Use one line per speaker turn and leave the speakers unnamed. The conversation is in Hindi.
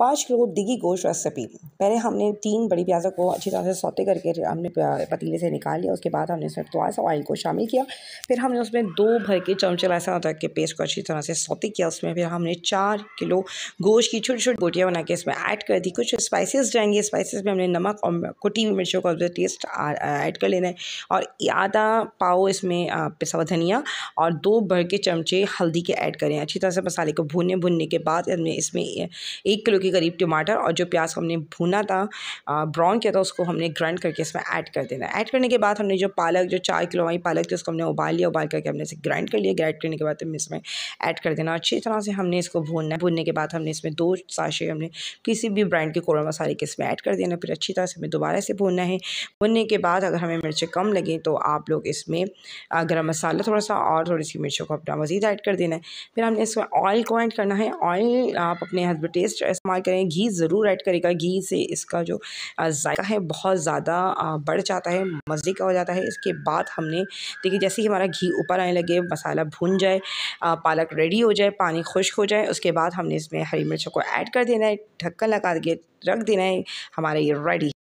पाँच किलो दिगी गोश्त रेसिपी पहले हमने तीन बड़ी प्याज़ों को अच्छी तरह से सौते करके हमने पतीले से निकाल लिया उसके बाद हमने उसमें थोड़ा सा ऑयल को शामिल किया फिर हमने उसमें दो भर के चमचे लहसुन अदरक के पेस्ट को अच्छी तरह से सौते किया उसमें फिर हमने चार किलो गोश्त की छोटी छोटी गोटियाँ बना के इसमें ऐड कर दी कुछ स्पाइसेस जाएंगे स्पाइसिस में हमने नमक और कुटी हुई मिर्चों का टेस्ट ऐड कर लेना है और आधा पाओ इसमें पिसा धनिया और दो भर के चमचे हल्दी के ऐड करें अच्छी तरह से मसाले को भुनने भुनने के बाद हमने इसमें एक किलो की के करीब टमाटर और जो प्याज हमने भुना था ब्राउन किया था उसको हमने ग्राइंड करके इसमें ऐड कर देना ऐड करने के बाद हमने जो पालक जो चार किलो वाली पालक थी उसको हमने उबाल लिया उबाल करके हमने इसे ग्राइंड कर लिया ग्राइंड करने के बाद हमने इसमें ऐड कर देना अच्छी तरह से हमने इसको भूनना है भूनने के बाद हमने इसमें दो साशे हमने किसी भी ब्रांड के कोरमा मसाले के इसमें ऐड कर देना फिर अच्छी तरह से हमें दोबारा से भूनना है भूनने के बाद अगर हमें मिर्चें कम लगे तो आप लोग इसमें गर्म मसाला थोड़ा सा और थोड़ी सी मिर्चों को अपना मज़ीद ऐड कर देना है फिर हमने इसमें ऑयल को ऐड करना है ऑयल आप अपने हस्बैंड टेस्ट इस्तेमाल इस्तेमाल करें घी ज़रूर ऐड करेगा घी से इसका जो जायका है बहुत ज़्यादा बढ़ जाता है मज़े का हो जाता है इसके बाद हमने देखिए जैसे ही हमारा घी ऊपर आने लगे मसाला भून जाए पालक रेडी हो जाए पानी खुश्क हो जाए उसके बाद हमने इसमें हरी मिर्चों को ऐड कर देना है ढक्कन लगा के रख देना है हमारा ये रेडी